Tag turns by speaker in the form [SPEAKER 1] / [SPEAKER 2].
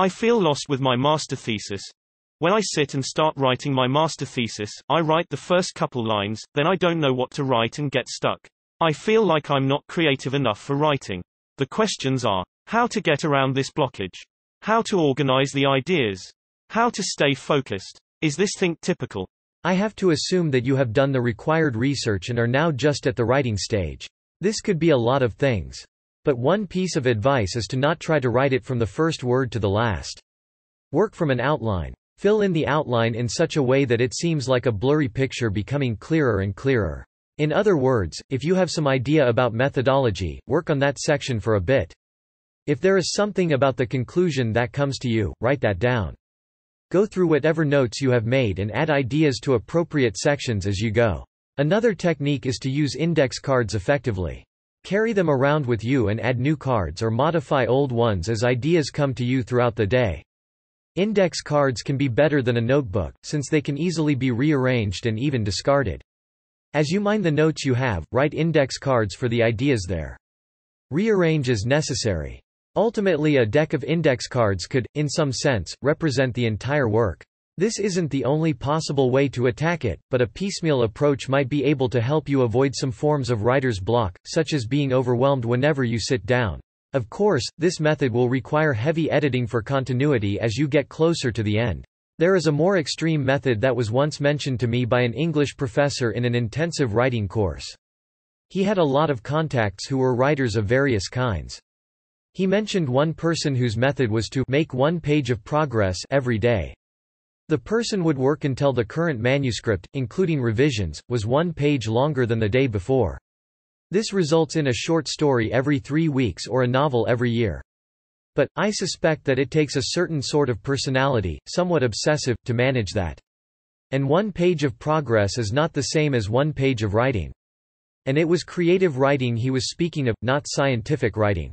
[SPEAKER 1] I feel lost with my master thesis. When I sit and start writing my master thesis, I write the first couple lines, then I don't know what to write and get stuck. I feel like I'm not creative enough for writing. The questions are, how to get around this blockage? How to organize the ideas? How to stay focused? Is this think typical? I have
[SPEAKER 2] to assume that you have done the required research and are now just at the writing stage. This could be a lot of things. But one piece of advice is to not try to write it from the first word to the last. Work from an outline. Fill in the outline in such a way that it seems like a blurry picture becoming clearer and clearer. In other words, if you have some idea about methodology, work on that section for a bit. If there is something about the conclusion that comes to you, write that down. Go through whatever notes you have made and add ideas to appropriate sections as you go. Another technique is to use index cards effectively. Carry them around with you and add new cards or modify old ones as ideas come to you throughout the day. Index cards can be better than a notebook, since they can easily be rearranged and even discarded. As you mind the notes you have, write index cards for the ideas there. Rearrange as necessary. Ultimately a deck of index cards could, in some sense, represent the entire work. This isn't the only possible way to attack it, but a piecemeal approach might be able to help you avoid some forms of writer's block, such as being overwhelmed whenever you sit down. Of course, this method will require heavy editing for continuity as you get closer to the end. There is a more extreme method that was once mentioned to me by an English professor in an intensive writing course. He had a lot of contacts who were writers of various kinds. He mentioned one person whose method was to make one page of progress every day. The person would work until the current manuscript, including revisions, was one page longer than the day before. This results in a short story every three weeks or a novel every year. But, I suspect that it takes a certain sort of personality, somewhat obsessive, to manage that. And one page of progress is not the same as one page of writing. And it was creative writing he was speaking of, not scientific writing.